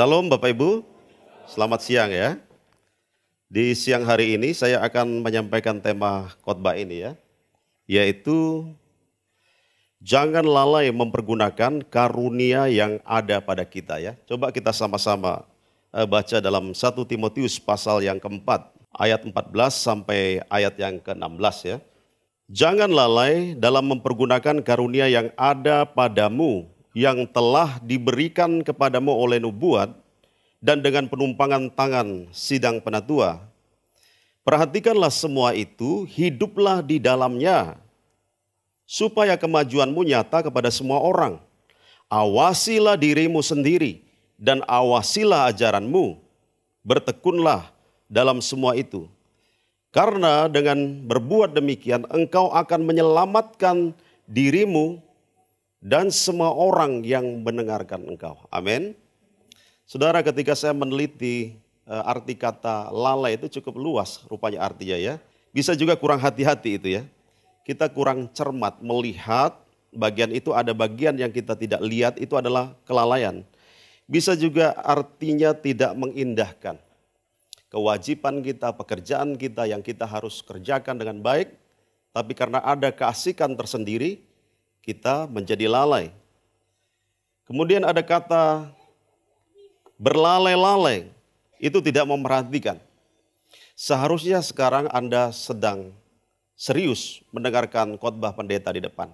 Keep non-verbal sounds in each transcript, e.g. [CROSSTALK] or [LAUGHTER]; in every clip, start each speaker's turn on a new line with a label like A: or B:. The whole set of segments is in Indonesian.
A: Shalom Bapak Ibu, selamat siang ya. Di siang hari ini saya akan menyampaikan tema khotbah ini ya, yaitu jangan lalai mempergunakan karunia yang ada pada kita ya. Coba kita sama-sama eh, baca dalam 1 Timotius pasal yang keempat ayat 14 sampai ayat yang ke-16 ya. Jangan lalai dalam mempergunakan karunia yang ada padamu yang telah diberikan kepadamu oleh nubuat dan dengan penumpangan tangan sidang penatua. Perhatikanlah semua itu, hiduplah di dalamnya, supaya kemajuanmu nyata kepada semua orang. Awasilah dirimu sendiri dan awasilah ajaranmu, bertekunlah dalam semua itu. Karena dengan berbuat demikian engkau akan menyelamatkan dirimu dan semua orang yang mendengarkan engkau. Amin. Saudara ketika saya meneliti eh, arti kata lalai itu cukup luas rupanya artinya ya. Bisa juga kurang hati-hati itu ya. Kita kurang cermat melihat bagian itu ada bagian yang kita tidak lihat itu adalah kelalaian. Bisa juga artinya tidak mengindahkan. Kewajiban kita, pekerjaan kita yang kita harus kerjakan dengan baik. Tapi karena ada keasikan tersendiri, kita menjadi lalai. Kemudian ada kata berlalai-lalai, itu tidak memperhatikan. Seharusnya sekarang Anda sedang serius mendengarkan khotbah pendeta di depan.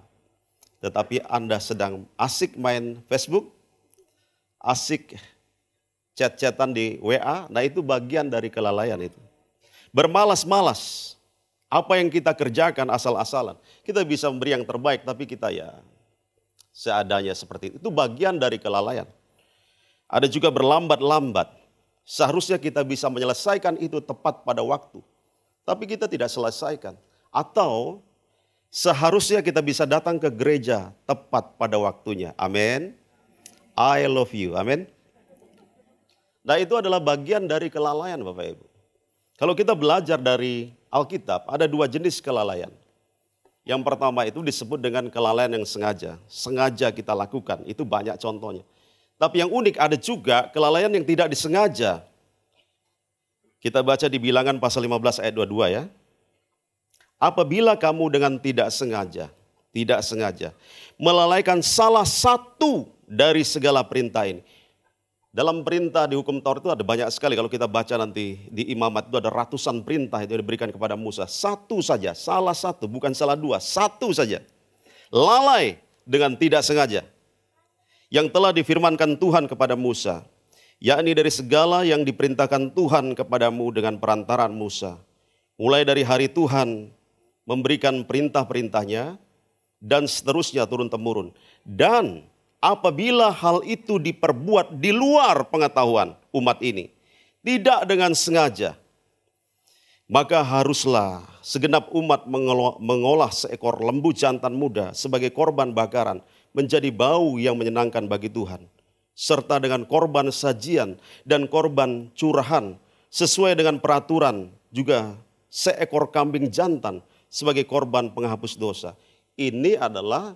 A: Tetapi Anda sedang asik main Facebook, asik chat-chatan di WA, nah itu bagian dari kelalaian itu. Bermalas-malas, apa yang kita kerjakan asal-asalan. Kita bisa memberi yang terbaik tapi kita ya seadanya seperti itu. Itu bagian dari kelalaian. Ada juga berlambat-lambat. Seharusnya kita bisa menyelesaikan itu tepat pada waktu. Tapi kita tidak selesaikan. Atau seharusnya kita bisa datang ke gereja tepat pada waktunya. Amin. I love you. Amin. Nah itu adalah bagian dari kelalaian Bapak Ibu. Kalau kita belajar dari Alkitab ada dua jenis kelalaian. Yang pertama itu disebut dengan kelalaian yang sengaja. Sengaja kita lakukan, itu banyak contohnya. Tapi yang unik ada juga kelalaian yang tidak disengaja. Kita baca di bilangan pasal 15 ayat 22 ya. Apabila kamu dengan tidak sengaja, tidak sengaja, melalaikan salah satu dari segala perintah ini. Dalam perintah di hukum Taurat itu ada banyak sekali. Kalau kita baca nanti di imamat itu ada ratusan perintah yang diberikan kepada Musa. Satu saja, salah satu, bukan salah dua, satu saja. Lalai dengan tidak sengaja. Yang telah difirmankan Tuhan kepada Musa. Yakni dari segala yang diperintahkan Tuhan kepadamu dengan perantaran Musa. Mulai dari hari Tuhan memberikan perintah-perintahnya dan seterusnya turun-temurun. Dan apabila hal itu diperbuat di luar pengetahuan umat ini, tidak dengan sengaja, maka haruslah segenap umat mengolah, mengolah seekor lembu jantan muda sebagai korban bakaran menjadi bau yang menyenangkan bagi Tuhan, serta dengan korban sajian dan korban curahan sesuai dengan peraturan juga seekor kambing jantan sebagai korban penghapus dosa. Ini adalah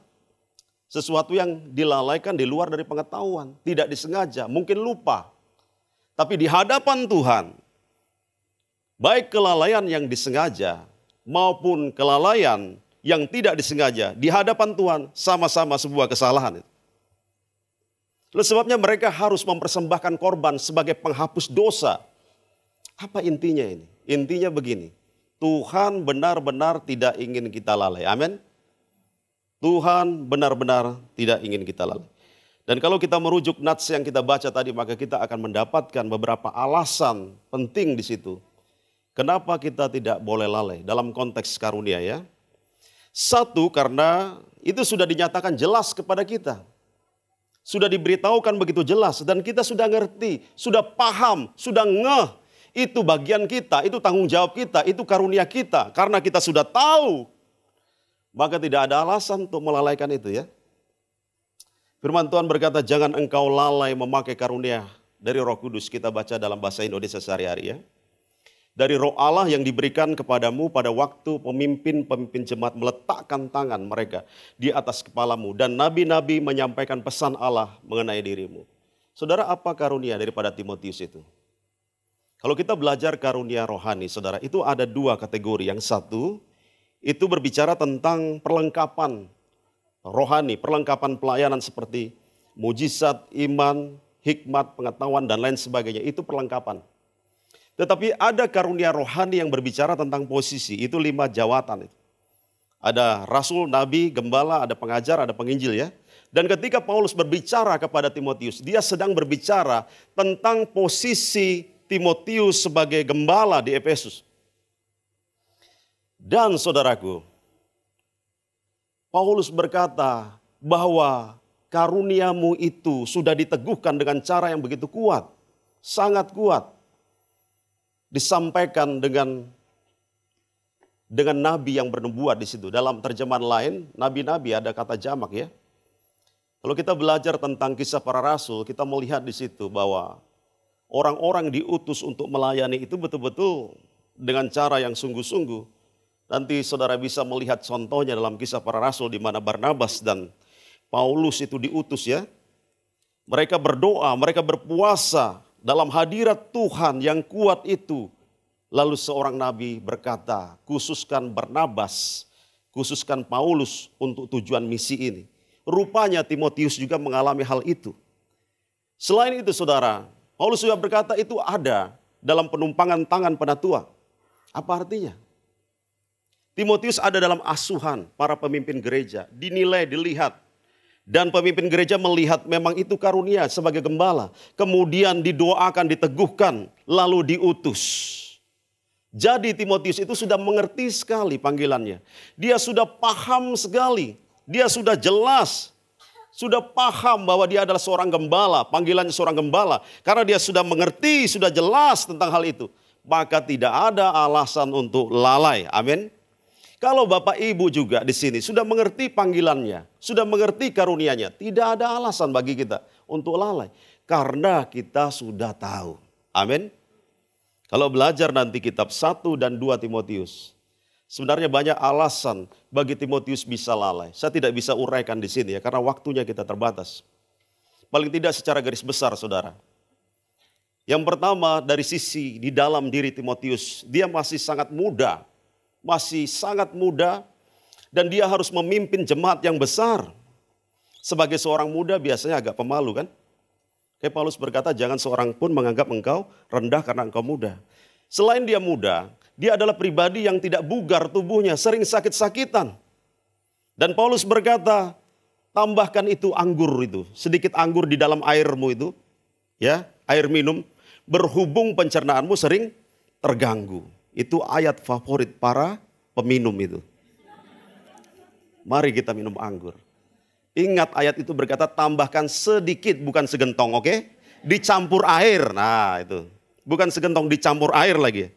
A: sesuatu yang dilalaikan di luar dari pengetahuan, tidak disengaja, mungkin lupa. Tapi di hadapan Tuhan, baik kelalaian yang disengaja maupun kelalaian yang tidak disengaja di hadapan Tuhan sama-sama sebuah kesalahan. Oleh sebabnya mereka harus mempersembahkan korban sebagai penghapus dosa. Apa intinya ini? Intinya begini, Tuhan benar-benar tidak ingin kita lalai. Amin. Tuhan benar-benar tidak ingin kita lalai. Dan kalau kita merujuk nats yang kita baca tadi, maka kita akan mendapatkan beberapa alasan penting di situ. Kenapa kita tidak boleh lalai dalam konteks karunia ya? Satu, karena itu sudah dinyatakan jelas kepada kita. Sudah diberitahukan begitu jelas dan kita sudah ngerti, sudah paham, sudah ngeh. Itu bagian kita, itu tanggung jawab kita, itu karunia kita. Karena kita sudah tahu maka tidak ada alasan untuk melalaikan itu ya. Firman Tuhan berkata, jangan engkau lalai memakai karunia dari roh kudus. Kita baca dalam bahasa Indonesia sehari-hari ya. Dari roh Allah yang diberikan kepadamu pada waktu pemimpin-pemimpin jemaat meletakkan tangan mereka di atas kepalamu. Dan nabi-nabi menyampaikan pesan Allah mengenai dirimu. Saudara apa karunia daripada Timotius itu? Kalau kita belajar karunia rohani, saudara, itu ada dua kategori. Yang satu, itu berbicara tentang perlengkapan rohani, perlengkapan pelayanan seperti mujizat, iman, hikmat, pengetahuan, dan lain sebagainya. Itu perlengkapan. Tetapi ada karunia rohani yang berbicara tentang posisi, itu lima jawatan. Ada rasul, nabi, gembala, ada pengajar, ada penginjil ya. Dan ketika Paulus berbicara kepada Timotius, dia sedang berbicara tentang posisi Timotius sebagai gembala di Efesus. Dan saudaraku, Paulus berkata bahwa karuniamu itu sudah diteguhkan dengan cara yang begitu kuat, sangat kuat. Disampaikan dengan dengan nabi yang bernubuat di situ. Dalam terjemahan lain, nabi-nabi ada kata jamak ya. Kalau kita belajar tentang kisah para rasul, kita melihat di situ bahwa orang-orang diutus untuk melayani itu betul-betul dengan cara yang sungguh-sungguh Nanti saudara bisa melihat contohnya dalam kisah para rasul di mana Barnabas dan Paulus itu diutus ya. Mereka berdoa, mereka berpuasa dalam hadirat Tuhan yang kuat itu. Lalu seorang nabi berkata, khususkan Barnabas, khususkan Paulus untuk tujuan misi ini. Rupanya Timotius juga mengalami hal itu. Selain itu saudara, Paulus juga berkata itu ada dalam penumpangan tangan penatua. Apa artinya? Timotius ada dalam asuhan para pemimpin gereja, dinilai, dilihat. Dan pemimpin gereja melihat memang itu karunia sebagai gembala. Kemudian didoakan, diteguhkan, lalu diutus. Jadi Timotius itu sudah mengerti sekali panggilannya. Dia sudah paham sekali. Dia sudah jelas. Sudah paham bahwa dia adalah seorang gembala. Panggilannya seorang gembala. Karena dia sudah mengerti, sudah jelas tentang hal itu. Maka tidak ada alasan untuk lalai. Amin. Kalau Bapak Ibu juga di sini sudah mengerti panggilannya, sudah mengerti karunianya, tidak ada alasan bagi kita untuk lalai karena kita sudah tahu. Amin. Kalau belajar nanti kitab 1 dan 2 Timotius, sebenarnya banyak alasan bagi Timotius bisa lalai. Saya tidak bisa uraikan di sini ya karena waktunya kita terbatas. Paling tidak secara garis besar Saudara. Yang pertama dari sisi di dalam diri Timotius, dia masih sangat muda masih sangat muda dan dia harus memimpin jemaat yang besar. Sebagai seorang muda biasanya agak pemalu kan? Kayak Paulus berkata jangan seorang pun menganggap engkau rendah karena engkau muda. Selain dia muda, dia adalah pribadi yang tidak bugar tubuhnya, sering sakit-sakitan. Dan Paulus berkata, tambahkan itu anggur itu, sedikit anggur di dalam airmu itu, ya, air minum, berhubung pencernaanmu sering terganggu. Itu ayat favorit para peminum itu. Mari kita minum anggur. Ingat ayat itu berkata tambahkan sedikit bukan segentong, oke? Okay? Dicampur air. Nah, itu. Bukan segentong dicampur air lagi.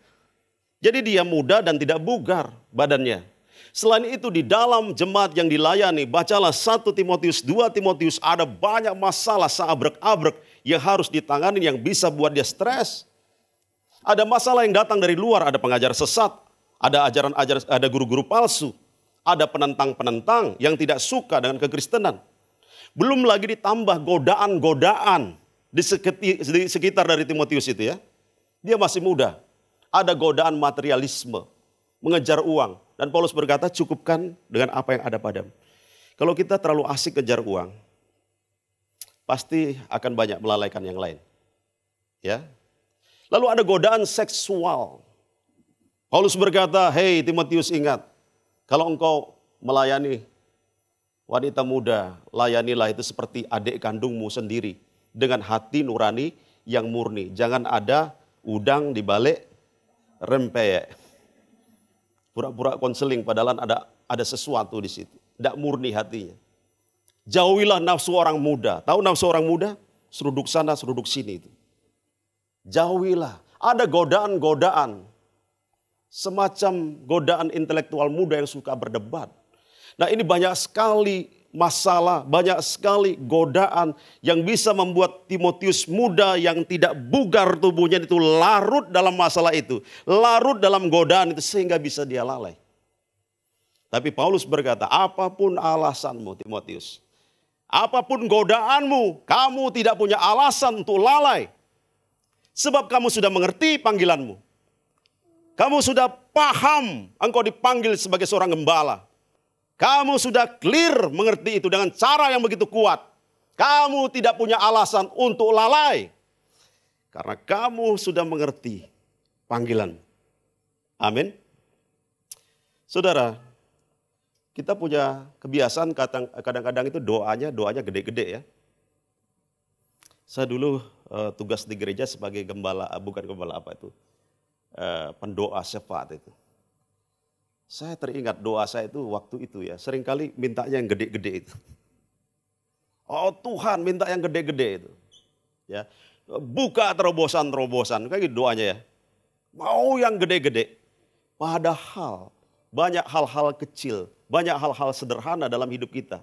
A: Jadi dia muda dan tidak bugar badannya. Selain itu di dalam jemaat yang dilayani, bacalah satu Timotius, dua Timotius, ada banyak masalah seabrek-abrek yang harus ditangani yang bisa buat dia stres. Ada masalah yang datang dari luar, ada pengajar sesat, ada ajaran-ajaran, ada guru-guru palsu, ada penentang-penentang yang tidak suka dengan kekristenan. Belum lagi ditambah godaan-godaan di sekitar dari Timotius itu ya. Dia masih muda. Ada godaan materialisme, mengejar uang. Dan Paulus berkata cukupkan dengan apa yang ada padamu. Kalau kita terlalu asik kejar uang, pasti akan banyak melalaikan yang lain. Ya, Lalu ada godaan seksual. Paulus berkata, "Hei Timotius, ingat, kalau engkau melayani wanita muda, layanilah itu seperti adik kandungmu sendiri dengan hati nurani yang murni. Jangan ada udang di balik rempeyek." Pura-pura konseling padahal ada ada sesuatu di situ. Tidak murni hatinya. Jauhilah nafsu orang muda. Tahu nafsu orang muda? Seruduk sana, seruduk sini itu. Jauhilah. Ada godaan-godaan. Semacam godaan intelektual muda yang suka berdebat. Nah ini banyak sekali masalah, banyak sekali godaan yang bisa membuat Timotius muda yang tidak bugar tubuhnya itu larut dalam masalah itu. Larut dalam godaan itu sehingga bisa dia lalai. Tapi Paulus berkata, apapun alasanmu Timotius, apapun godaanmu, kamu tidak punya alasan untuk lalai. Sebab kamu sudah mengerti panggilanmu. Kamu sudah paham engkau dipanggil sebagai seorang gembala. Kamu sudah clear mengerti itu dengan cara yang begitu kuat. Kamu tidak punya alasan untuk lalai. Karena kamu sudah mengerti panggilan. Amin. Saudara, kita punya kebiasaan kadang-kadang itu doanya, doanya gede-gede ya. Saya dulu uh, tugas di gereja sebagai gembala, eh, bukan gembala apa itu, uh, pendoa syafaat itu. Saya teringat doa saya itu waktu itu ya, seringkali mintanya yang gede-gede itu. Oh Tuhan minta yang gede-gede itu. Ya, buka terobosan-terobosan, kayak gitu doanya ya. Mau yang gede-gede. Padahal banyak hal-hal kecil, banyak hal-hal sederhana dalam hidup kita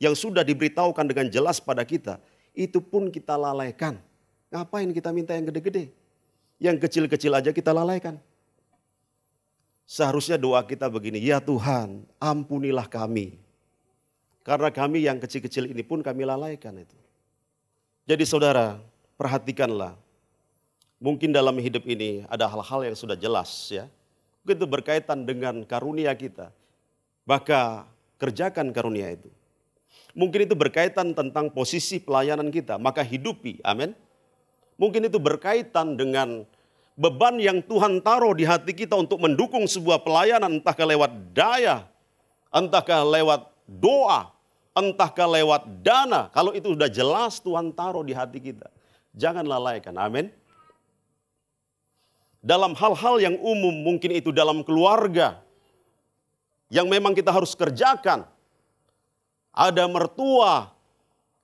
A: yang sudah diberitahukan dengan jelas pada kita, itu pun kita lalaikan. Ngapain kita minta yang gede-gede? Yang kecil-kecil aja kita lalaikan. Seharusnya doa kita begini, ya Tuhan ampunilah kami. Karena kami yang kecil-kecil ini pun kami lalaikan itu. Jadi saudara, perhatikanlah. Mungkin dalam hidup ini ada hal-hal yang sudah jelas ya. Itu berkaitan dengan karunia kita. Maka kerjakan karunia itu. Mungkin itu berkaitan tentang posisi pelayanan kita, maka hidupi. Amin. Mungkin itu berkaitan dengan beban yang Tuhan taruh di hati kita untuk mendukung sebuah pelayanan entahkah lewat daya, entahkah lewat doa, entahkah lewat dana. Kalau itu sudah jelas Tuhan taruh di hati kita. Jangan lalaikan. Amin. Dalam hal-hal yang umum mungkin itu dalam keluarga yang memang kita harus kerjakan. Ada mertua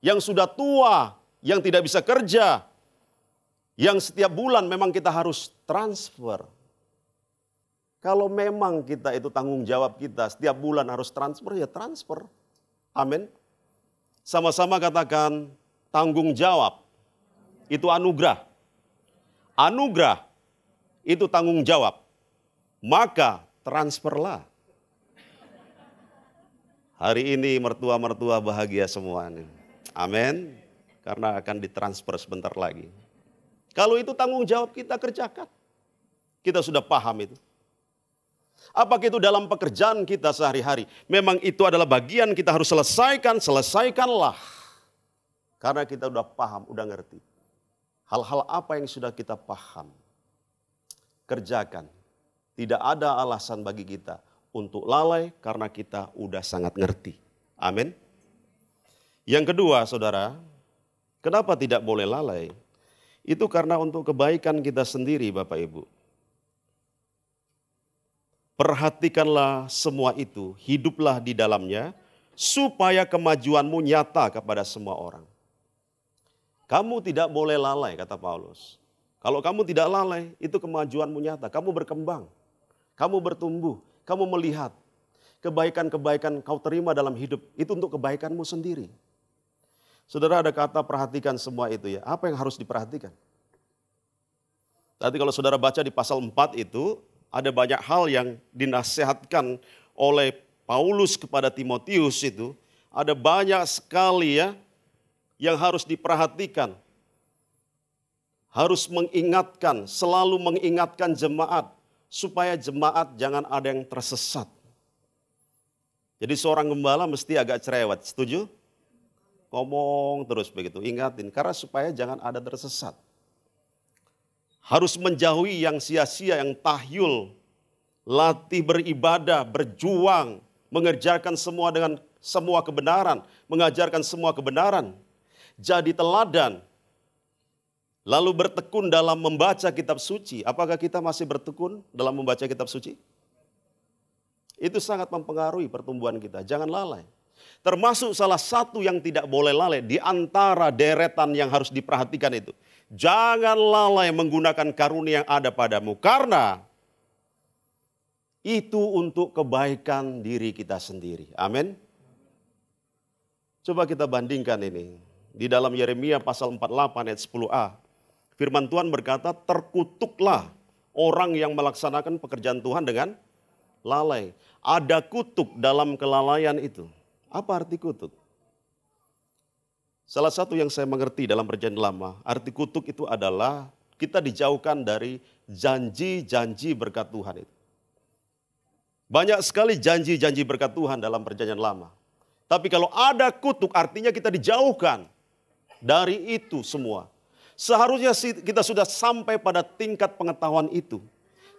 A: yang sudah tua, yang tidak bisa kerja, yang setiap bulan memang kita harus transfer. Kalau memang kita itu tanggung jawab kita, setiap bulan harus transfer, ya transfer. Amin. Sama-sama katakan tanggung jawab itu anugerah. Anugerah itu tanggung jawab. Maka transferlah. Hari ini mertua-mertua bahagia semuanya. Amin. Karena akan ditransfer sebentar lagi. Kalau itu tanggung jawab kita kerjakan. Kita sudah paham itu. Apakah itu dalam pekerjaan kita sehari-hari? Memang itu adalah bagian kita harus selesaikan, selesaikanlah. Karena kita sudah paham, sudah ngerti. Hal-hal apa yang sudah kita paham, kerjakan. Tidak ada alasan bagi kita untuk lalai karena kita sudah sangat ngerti. Amin. Yang kedua, saudara, kenapa tidak boleh lalai? Itu karena untuk kebaikan kita sendiri Bapak Ibu. Perhatikanlah semua itu, hiduplah di dalamnya, supaya kemajuanmu nyata kepada semua orang. Kamu tidak boleh lalai, kata Paulus. Kalau kamu tidak lalai, itu kemajuanmu nyata. Kamu berkembang, kamu bertumbuh, kamu melihat kebaikan-kebaikan kau terima dalam hidup. Itu untuk kebaikanmu sendiri. Saudara ada kata perhatikan semua itu ya. Apa yang harus diperhatikan? Tadi kalau saudara baca di pasal 4 itu, ada banyak hal yang dinasehatkan oleh Paulus kepada Timotius itu. Ada banyak sekali ya yang harus diperhatikan. Harus mengingatkan, selalu mengingatkan jemaat. Supaya jemaat jangan ada yang tersesat. Jadi seorang gembala mesti agak cerewet, setuju? ngomong terus begitu, ingatin karena supaya jangan ada tersesat. Harus menjauhi yang sia-sia, yang tahyul, latih beribadah, berjuang, mengerjakan semua dengan semua kebenaran, mengajarkan semua kebenaran. Jadi teladan, lalu bertekun dalam membaca kitab suci. Apakah kita masih bertekun dalam membaca kitab suci? Itu sangat mempengaruhi pertumbuhan kita. Jangan lalai. Termasuk salah satu yang tidak boleh lalai di antara deretan yang harus diperhatikan itu. Jangan lalai menggunakan karunia yang ada padamu karena itu untuk kebaikan diri kita sendiri. Amin. Coba kita bandingkan ini. Di dalam Yeremia pasal 48 ayat 10a. Firman Tuhan berkata, terkutuklah orang yang melaksanakan pekerjaan Tuhan dengan lalai. Ada kutuk dalam kelalaian itu. Apa arti kutuk? Salah satu yang saya mengerti dalam perjanjian lama, arti kutuk itu adalah kita dijauhkan dari janji-janji berkat Tuhan itu. Banyak sekali janji-janji berkat Tuhan dalam perjanjian lama. Tapi kalau ada kutuk artinya kita dijauhkan dari itu semua. Seharusnya kita sudah sampai pada tingkat pengetahuan itu.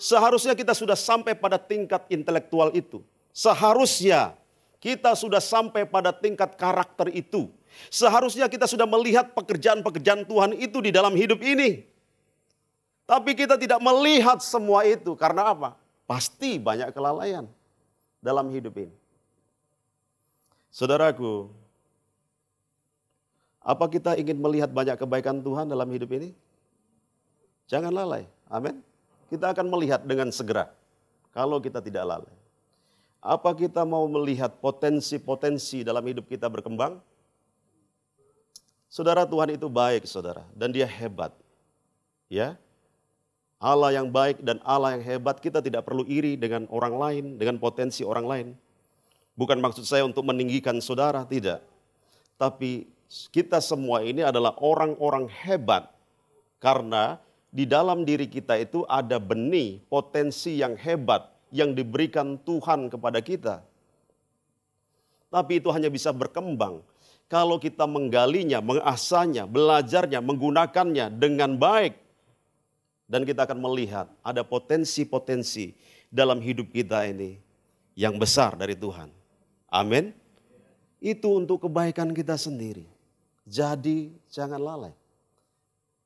A: Seharusnya kita sudah sampai pada tingkat intelektual itu. Seharusnya kita sudah sampai pada tingkat karakter itu. Seharusnya kita sudah melihat pekerjaan-pekerjaan Tuhan itu di dalam hidup ini. Tapi kita tidak melihat semua itu. Karena apa? Pasti banyak kelalaian dalam hidup ini. Saudaraku, apa kita ingin melihat banyak kebaikan Tuhan dalam hidup ini? Jangan lalai. Amin. Kita akan melihat dengan segera kalau kita tidak lalai. Apa kita mau melihat potensi-potensi dalam hidup kita berkembang? Saudara Tuhan itu baik, saudara, dan Dia hebat. Ya, Allah yang baik dan Allah yang hebat, kita tidak perlu iri dengan orang lain, dengan potensi orang lain. Bukan maksud saya untuk meninggikan saudara, tidak. Tapi kita semua ini adalah orang-orang hebat karena di dalam diri kita itu ada benih potensi yang hebat yang diberikan Tuhan kepada kita. Tapi itu hanya bisa berkembang kalau kita menggalinya, mengasahnya, belajarnya, menggunakannya dengan baik. Dan kita akan melihat ada potensi-potensi dalam hidup kita ini yang besar dari Tuhan. Amin. Itu untuk kebaikan kita sendiri. Jadi jangan lalai.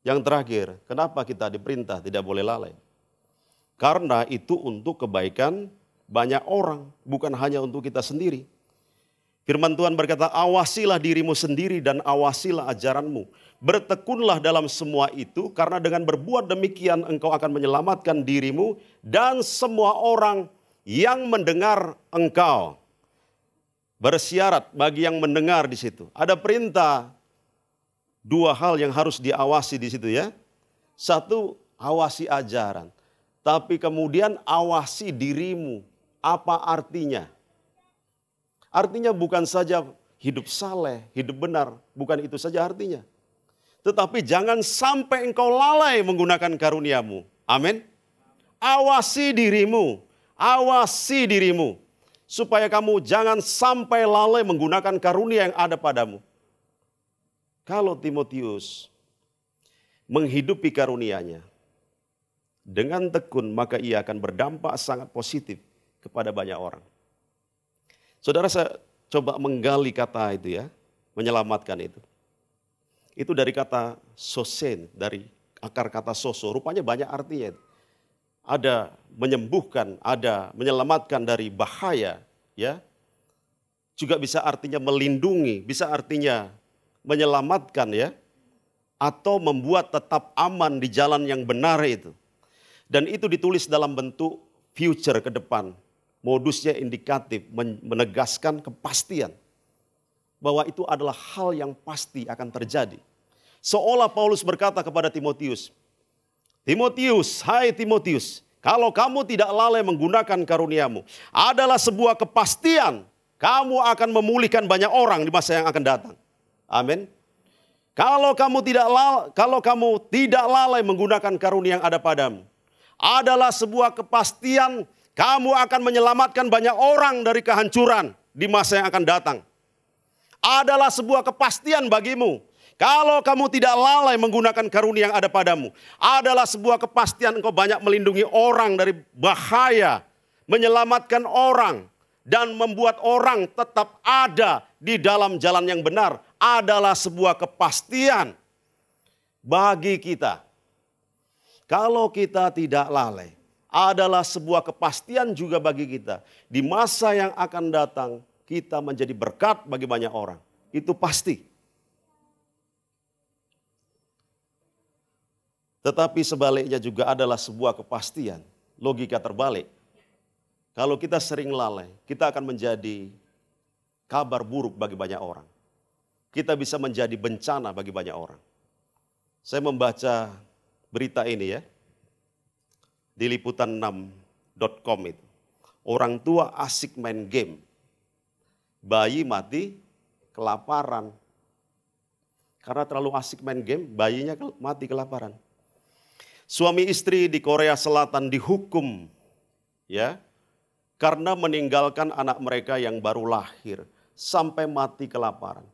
A: Yang terakhir, kenapa kita diperintah tidak boleh lalai? Karena itu untuk kebaikan banyak orang, bukan hanya untuk kita sendiri. Firman Tuhan berkata, awasilah dirimu sendiri dan awasilah ajaranmu. Bertekunlah dalam semua itu karena dengan berbuat demikian engkau akan menyelamatkan dirimu dan semua orang yang mendengar engkau. Bersyarat bagi yang mendengar di situ. Ada perintah dua hal yang harus diawasi di situ ya. Satu, awasi ajaran tapi kemudian awasi dirimu. Apa artinya? Artinya bukan saja hidup saleh, hidup benar, bukan itu saja artinya. Tetapi jangan sampai engkau lalai menggunakan karuniamu. Amin. Awasi dirimu, awasi dirimu supaya kamu jangan sampai lalai menggunakan karunia yang ada padamu. Kalau Timotius menghidupi karunianya, dengan tekun maka ia akan berdampak sangat positif kepada banyak orang. Saudara saya coba menggali kata itu ya, menyelamatkan itu. Itu dari kata sosen, dari akar kata soso, rupanya banyak artinya. Ada menyembuhkan, ada menyelamatkan dari bahaya, ya. Juga bisa artinya melindungi, bisa artinya menyelamatkan ya. Atau membuat tetap aman di jalan yang benar itu. Dan itu ditulis dalam bentuk future ke depan. Modusnya indikatif, menegaskan kepastian. Bahwa itu adalah hal yang pasti akan terjadi. Seolah Paulus berkata kepada Timotius, Timotius, hai Timotius, kalau kamu tidak lalai menggunakan karuniamu, adalah sebuah kepastian kamu akan memulihkan banyak orang di masa yang akan datang. Amin. Kalau kamu tidak kalau kamu tidak lalai menggunakan karunia yang ada padamu, adalah sebuah kepastian kamu akan menyelamatkan banyak orang dari kehancuran di masa yang akan datang. Adalah sebuah kepastian bagimu. Kalau kamu tidak lalai menggunakan karunia yang ada padamu, adalah sebuah kepastian engkau banyak melindungi orang dari bahaya, menyelamatkan orang, dan membuat orang tetap ada di dalam jalan yang benar. Adalah sebuah kepastian bagi kita. Kalau kita tidak lalai, adalah sebuah kepastian juga bagi kita. Di masa yang akan datang, kita menjadi berkat bagi banyak orang. Itu pasti. Tetapi sebaliknya juga adalah sebuah kepastian. Logika terbalik. Kalau kita sering lalai, kita akan menjadi kabar buruk bagi banyak orang. Kita bisa menjadi bencana bagi banyak orang. Saya membaca berita ini ya. Di liputan6.com itu. Orang tua asik main game. Bayi mati kelaparan. Karena terlalu asik main game, bayinya mati kelaparan. Suami istri di Korea Selatan dihukum ya karena meninggalkan anak mereka yang baru lahir sampai mati kelaparan.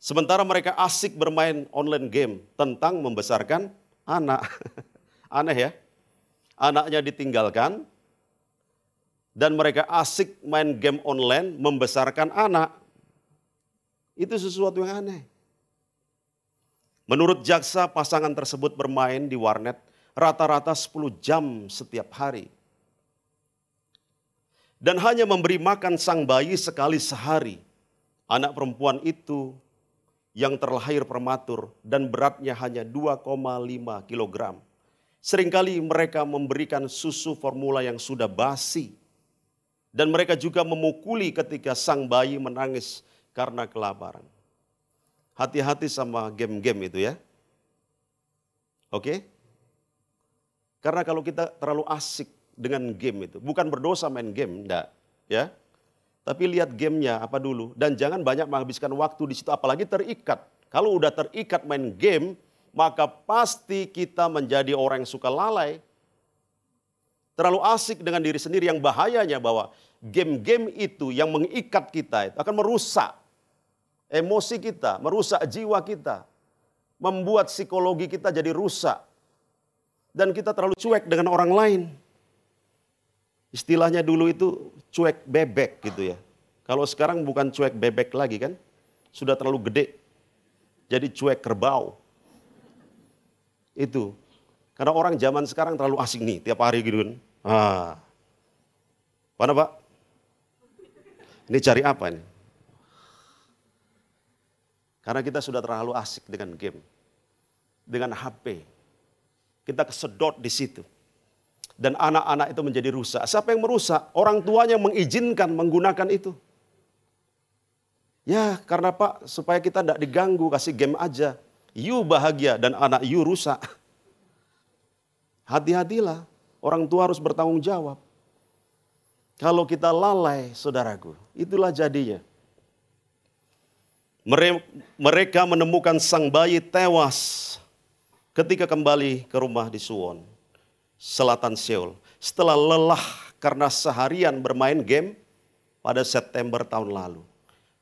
A: Sementara mereka asik bermain online game tentang membesarkan anak. [LAUGHS] Aneh ya. Anaknya ditinggalkan dan mereka asik main game online membesarkan anak. Itu sesuatu yang aneh. Menurut jaksa, pasangan tersebut bermain di warnet rata-rata 10 jam setiap hari. Dan hanya memberi makan sang bayi sekali sehari. Anak perempuan itu yang terlahir prematur dan beratnya hanya 2,5 kg. Seringkali mereka memberikan susu formula yang sudah basi dan mereka juga memukuli ketika sang bayi menangis karena kelaparan. Hati-hati sama game-game itu ya. Oke? Karena kalau kita terlalu asik dengan game itu, bukan berdosa main game, enggak, ya tapi lihat gamenya apa dulu dan jangan banyak menghabiskan waktu di situ apalagi terikat. Kalau udah terikat main game, maka pasti kita menjadi orang yang suka lalai. Terlalu asik dengan diri sendiri yang bahayanya bahwa game-game itu yang mengikat kita itu akan merusak emosi kita, merusak jiwa kita, membuat psikologi kita jadi rusak. Dan kita terlalu cuek dengan orang lain. Istilahnya dulu itu cuek bebek gitu ya. Kalau sekarang bukan cuek bebek lagi kan, sudah terlalu gede. Jadi cuek kerbau. Itu. Karena orang zaman sekarang terlalu asing nih, tiap hari gitu kan. Ah. Mana Pak? Ini cari apa ini? Karena kita sudah terlalu asik dengan game, dengan HP. Kita kesedot di situ. Dan anak-anak itu menjadi rusak. Siapa yang merusak? Orang tuanya mengizinkan menggunakan itu. Ya karena Pak supaya kita tidak diganggu kasih game aja. You bahagia dan anak you rusak. [LAUGHS] Hati-hatilah orang tua harus bertanggung jawab. Kalau kita lalai saudaraku itulah jadinya. Mereka menemukan sang bayi tewas ketika kembali ke rumah di Suwon selatan Seoul. Setelah lelah karena seharian bermain game pada September tahun lalu.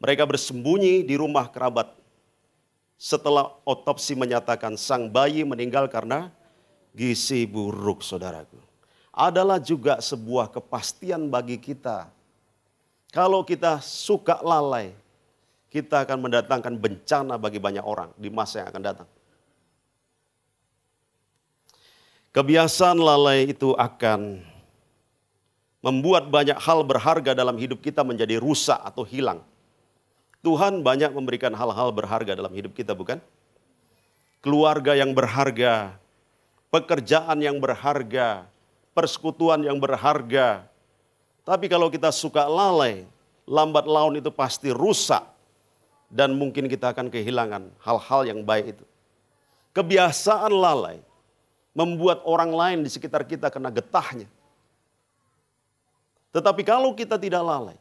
A: Mereka bersembunyi di rumah kerabat. Setelah otopsi menyatakan sang bayi meninggal karena gizi buruk saudaraku. Adalah juga sebuah kepastian bagi kita. Kalau kita suka lalai, kita akan mendatangkan bencana bagi banyak orang di masa yang akan datang. Kebiasaan lalai itu akan membuat banyak hal berharga dalam hidup kita menjadi rusak atau hilang. Tuhan banyak memberikan hal-hal berharga dalam hidup kita, bukan? Keluarga yang berharga, pekerjaan yang berharga, persekutuan yang berharga. Tapi kalau kita suka lalai, lambat laun itu pasti rusak dan mungkin kita akan kehilangan hal-hal yang baik itu. Kebiasaan lalai membuat orang lain di sekitar kita kena getahnya. Tetapi kalau kita tidak lalai,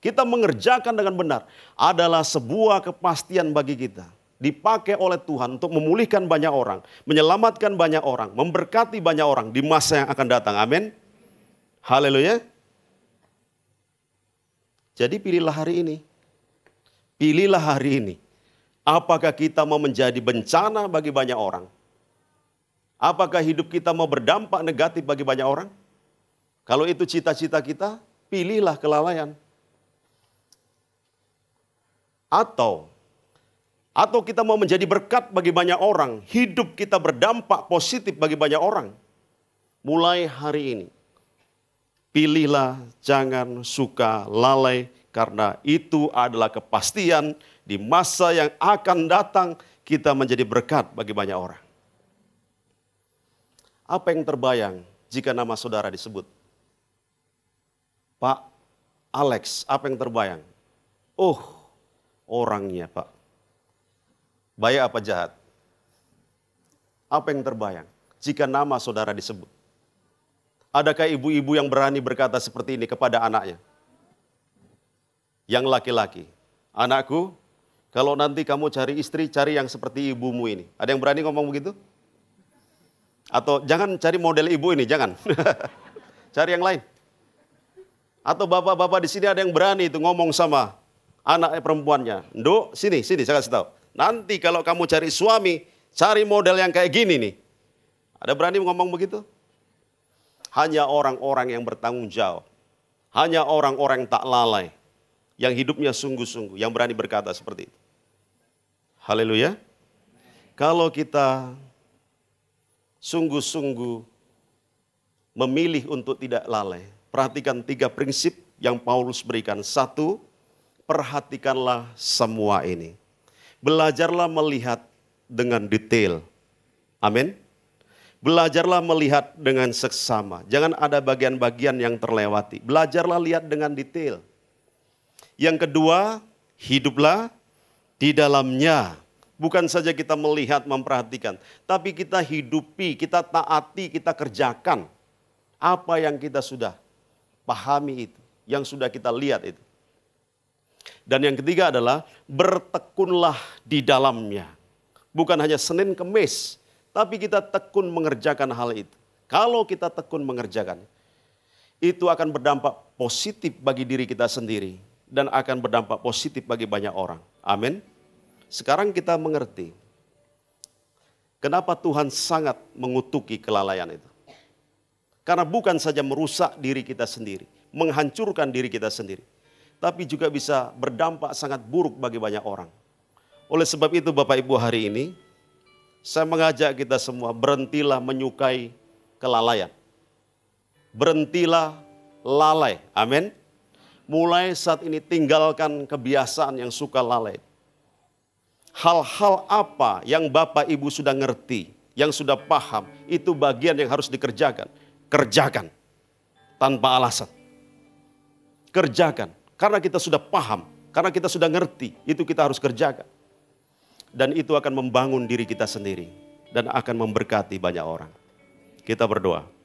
A: kita mengerjakan dengan benar adalah sebuah kepastian bagi kita. Dipakai oleh Tuhan untuk memulihkan banyak orang, menyelamatkan banyak orang, memberkati banyak orang di masa yang akan datang. Amin. Haleluya. Jadi pilihlah hari ini. Pilihlah hari ini. Apakah kita mau menjadi bencana bagi banyak orang? Apakah hidup kita mau berdampak negatif bagi banyak orang? Kalau itu cita-cita kita, pilihlah kelalaian. Atau atau kita mau menjadi berkat bagi banyak orang, hidup kita berdampak positif bagi banyak orang. Mulai hari ini, pilihlah jangan suka lalai karena itu adalah kepastian di masa yang akan datang kita menjadi berkat bagi banyak orang. Apa yang terbayang jika nama saudara disebut? Pak Alex, apa yang terbayang? Oh, orangnya Pak. Baik apa jahat? Apa yang terbayang jika nama saudara disebut? Adakah ibu-ibu yang berani berkata seperti ini kepada anaknya? Yang laki-laki, anakku, kalau nanti kamu cari istri, cari yang seperti ibumu ini. Ada yang berani ngomong begitu? Atau jangan cari model ibu ini, jangan. [LAUGHS] cari yang lain. Atau bapak-bapak di sini ada yang berani itu ngomong sama anak perempuannya. Nduk, sini, sini, saya kasih tahu. Nanti kalau kamu cari suami, cari model yang kayak gini nih. Ada berani ngomong begitu? Hanya orang-orang yang bertanggung jawab. Hanya orang-orang tak lalai. Yang hidupnya sungguh-sungguh. Yang berani berkata seperti itu. Haleluya. Kalau kita sungguh-sungguh memilih untuk tidak lalai. Perhatikan tiga prinsip yang Paulus berikan. Satu, perhatikanlah semua ini. Belajarlah melihat dengan detail. Amin. Belajarlah melihat dengan seksama. Jangan ada bagian-bagian yang terlewati. Belajarlah lihat dengan detail. Yang kedua, hiduplah di dalamnya. Bukan saja kita melihat, memperhatikan, tapi kita hidupi, kita taati, kita kerjakan apa yang kita sudah pahami itu, yang sudah kita lihat itu. Dan yang ketiga adalah bertekunlah di dalamnya. Bukan hanya Senin Kemis, tapi kita tekun mengerjakan hal itu. Kalau kita tekun mengerjakan, itu akan berdampak positif bagi diri kita sendiri dan akan berdampak positif bagi banyak orang. Amin. Sekarang kita mengerti kenapa Tuhan sangat mengutuki kelalaian itu. Karena bukan saja merusak diri kita sendiri, menghancurkan diri kita sendiri, tapi juga bisa berdampak sangat buruk bagi banyak orang. Oleh sebab itu Bapak Ibu hari ini saya mengajak kita semua berhentilah menyukai kelalaian. Berhentilah lalai. Amin. Mulai saat ini tinggalkan kebiasaan yang suka lalai hal-hal apa yang Bapak Ibu sudah ngerti, yang sudah paham, itu bagian yang harus dikerjakan. Kerjakan tanpa alasan. Kerjakan karena kita sudah paham, karena kita sudah ngerti, itu kita harus kerjakan. Dan itu akan membangun diri kita sendiri dan akan memberkati banyak orang. Kita berdoa.